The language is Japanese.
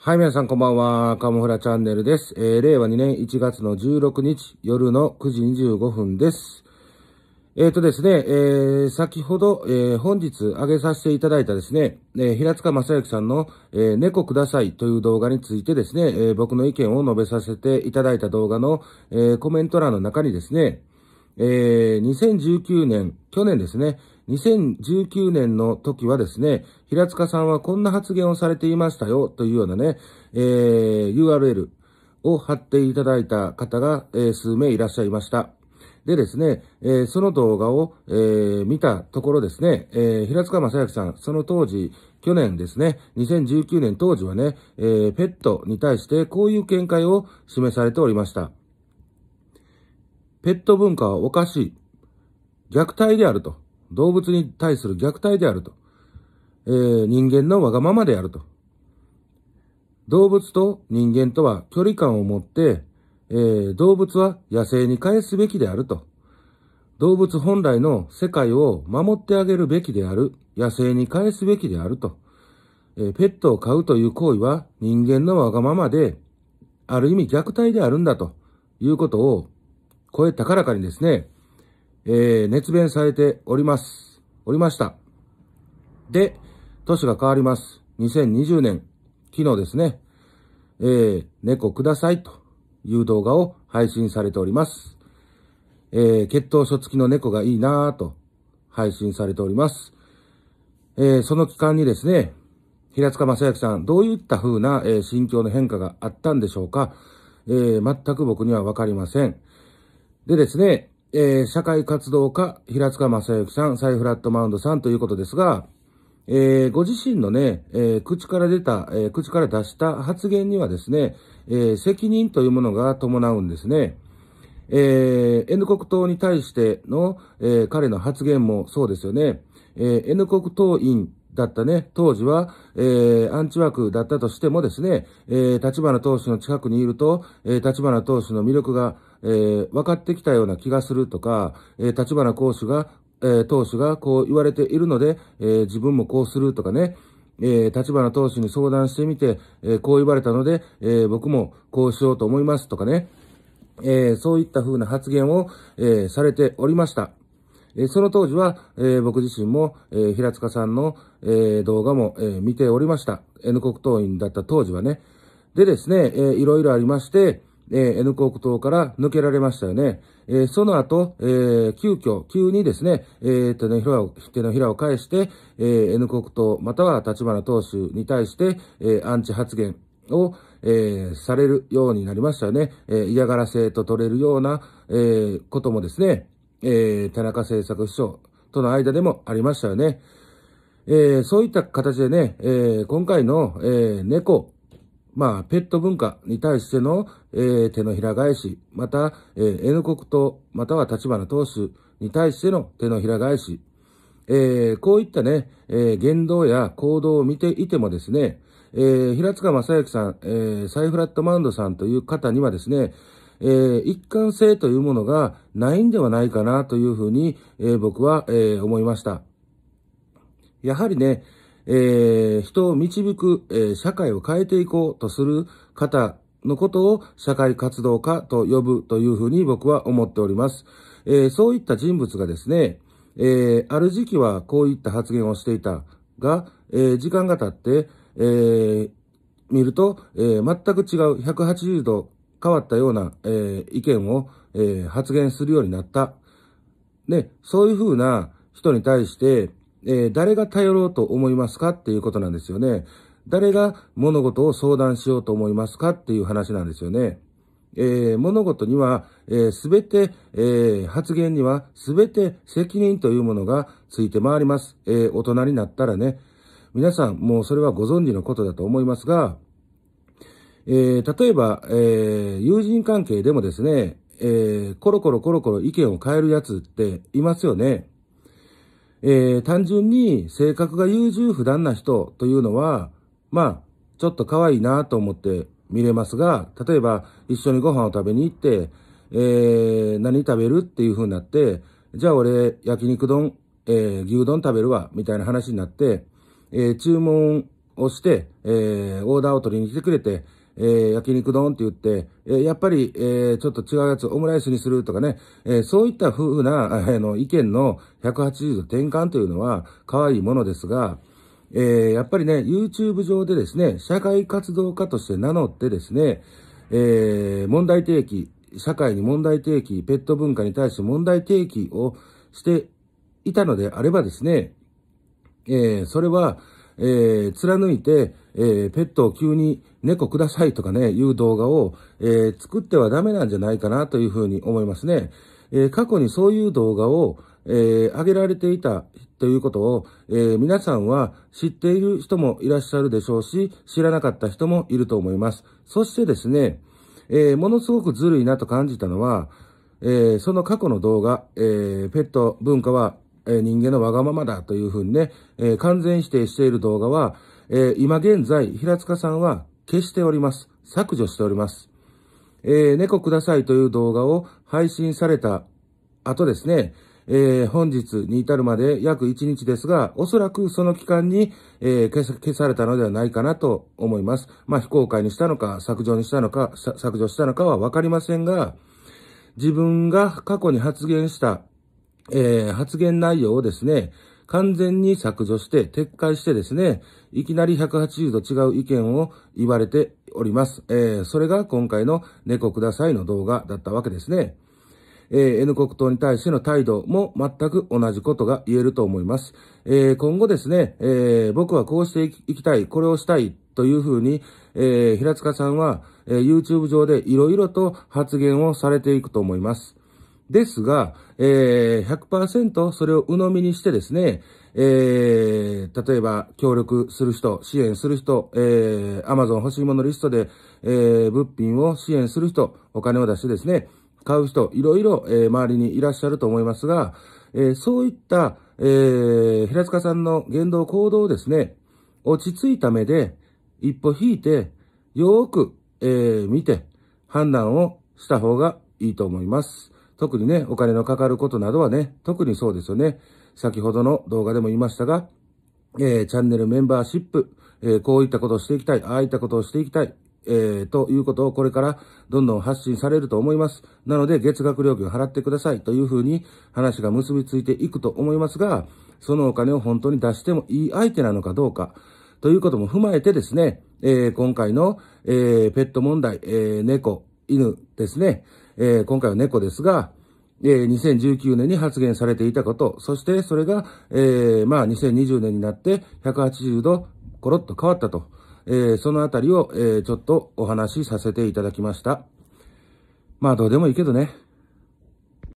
はい、皆さんこんばんは。カモフラチャンネルです。えー、令和2年1月の16日、夜の9時25分です。えっ、ー、とですね、えー、先ほど、えー、本日上げさせていただいたですね、えー、平塚正幸さんの、えー、猫くださいという動画についてですね、えー、僕の意見を述べさせていただいた動画の、えー、コメント欄の中にですね、えー、2019年、去年ですね、2019年の時はですね、平塚さんはこんな発言をされていましたよというようなね、えー、URL を貼っていただいた方が、えー、数名いらっしゃいました。でですね、えー、その動画を、えー、見たところですね、えー、平塚正幸さん、その当時、去年ですね、2019年当時はね、えー、ペットに対してこういう見解を示されておりました。ペット文化はおかしい。虐待であると。動物に対する虐待であると。えー、人間のわがままであると。動物と人間とは距離感を持って、えー、動物は野生に返すべきであると。動物本来の世界を守ってあげるべきである。野生に返すべきであると。えー、ペットを飼うという行為は人間のわがままで、ある意味虐待であるんだということを声高らかにですね、えー、熱弁されております。おりました。で、年が変わります。2020年、昨日ですね、えー、猫くださいという動画を配信されております。えー、血糖書付きの猫がいいなぁと配信されております。えー、その期間にですね、平塚正明さん、どういった風な、えー、心境の変化があったんでしょうか、えー、全く僕にはわかりません。でですね、えー、社会活動家、平塚正幸さん、サイフラットマウンドさんということですが、えー、ご自身のね、えー、口から出た、えー、口から出した発言にはですね、えー、責任というものが伴うんですね。えー、N 国党に対しての、えー、彼の発言もそうですよね。えー、N 国党員だったね、当時は、えー、アンチ枠だったとしてもですね、えー、立花投手の近くにいると、えー、立花投手の魅力が、えー、分かってきたような気がするとか、えー、立花投手が、えー、投手がこう言われているので、えー、自分もこうするとかね、えー、立花投手に相談してみて、えー、こう言われたので、えー、僕もこうしようと思いますとかね、えー、そういった風な発言を、えー、されておりました。えー、その当時は、えー、僕自身も、えー、平塚さんの、えー、動画も、えー、見ておりました。N 国党員だった当時はね。でですね、えー、いろいろありまして、えー、N 国党から抜けられましたよね。えー、その後、えー、急遽、急にですね、えー、手のひらを、手のひらを返して、えー、N 国党、または立花党首に対して、えー、アンチ発言を、えー、されるようになりましたよね。えー、嫌がらせと取れるような、えー、こともですね、えー、田中政策秘書との間でもありましたよね。えー、そういった形でね、えー、今回の、えー、猫、まあ、ペット文化に対しての、えー、手のひら返し、また、えー、N 国と、または立花党首に対しての手のひら返し、えー、こういったね、えー、言動や行動を見ていてもですね、えー、平塚正幸さん、えー、サイフラットマウンドさんという方にはですね、えー、一貫性というものがないんではないかなというふうに、えー、僕は、えー、思いました。やはりね、えー、人を導く、えー、社会を変えていこうとする方のことを社会活動家と呼ぶというふうに僕は思っております。えー、そういった人物がですね、えある時期はこういった発言をしていたが、え時間が経って、え見ると、え全く違う180度変わったような、え意見を、え発言するようになった。ね、そういうふうな人に対して、えー、誰が頼ろうと思いますかっていうことなんですよね。誰が物事を相談しようと思いますかっていう話なんですよね。えー、物事には、す、えー、べ、て、えー、発言にはすべて責任というものがついて回ります。えー、大人になったらね。皆さん、もうそれはご存知のことだと思いますが、えー、例えば、えー、友人関係でもですね、えー、コロコロコロコロ意見を変えるやつっていますよね。えー、単純に性格が優柔不断な人というのは、まあ、ちょっと可愛いなと思って見れますが、例えば一緒にご飯を食べに行って、えー、何食べるっていう風になって、じゃあ俺焼肉丼、えー、牛丼食べるわ、みたいな話になって、えー、注文をして、えー、オーダーを取りに来てくれて、えー、焼肉丼って言って、えー、やっぱり、えー、ちょっと違うやつオムライスにするとかね、えー、そういった風な、あの、意見の180度転換というのは可愛いものですが、えー、やっぱりね、YouTube 上でですね、社会活動家として名乗ってですね、えー、問題提起、社会に問題提起、ペット文化に対して問題提起をしていたのであればですね、えー、それは、えー、貫いて、えー、ペットを急に猫くださいとかね、いう動画を、えー、作ってはダメなんじゃないかなというふうに思いますね。えー、過去にそういう動画を、えー、上げられていたということを、えー、皆さんは知っている人もいらっしゃるでしょうし、知らなかった人もいると思います。そしてですね、えー、ものすごくずるいなと感じたのは、えー、その過去の動画、えー、ペット文化はえ人間のわがままだというふうにね、え完全否定している動画は、え今現在、平塚さんは消しております。削除しております。えー、猫くださいという動画を配信された後ですね、えー、本日に至るまで約1日ですが、おそらくその期間に、えー、消されたのではないかなと思います。まあ、非公開にしたのか、削除にしたのか、削除したのかはわかりませんが、自分が過去に発言したえー、発言内容をですね、完全に削除して、撤回してですね、いきなり180度違う意見を言われております。えー、それが今回の猫くださいの動画だったわけですね。えー、N 国党に対しての態度も全く同じことが言えると思います。えー、今後ですね、えー、僕はこうしていきたい、これをしたいというふうに、えー、平塚さんは、えー、YouTube 上でいろいろと発言をされていくと思います。ですが、えー、100%それを鵜呑みにしてですね、えー、例えば協力する人、支援する人、えー、Amazon 欲しいものリストで、えー、物品を支援する人、お金を出してですね、買う人、いろいろ、えー、周りにいらっしゃると思いますが、えー、そういった、えー、平塚さんの言動行動をですね、落ち着いた目で、一歩引いて、よーく、えー、見て、判断をした方がいいと思います。特にね、お金のかかることなどはね、特にそうですよね。先ほどの動画でも言いましたが、えー、チャンネルメンバーシップ、えー、こういったことをしていきたい、ああいったことをしていきたい、えー、ということをこれからどんどん発信されると思います。なので、月額料金を払ってくださいというふうに話が結びついていくと思いますが、そのお金を本当に出してもいい相手なのかどうか、ということも踏まえてですね、えー、今回の、えー、ペット問題、えー、猫、犬ですね、えー、今回は猫ですが、えー、2019年に発言されていたこと、そしてそれが、えー、まあ2020年になって180度コロッと変わったと、えー、そのあたりを、えー、ちょっとお話しさせていただきました。まあどうでもいいけどね。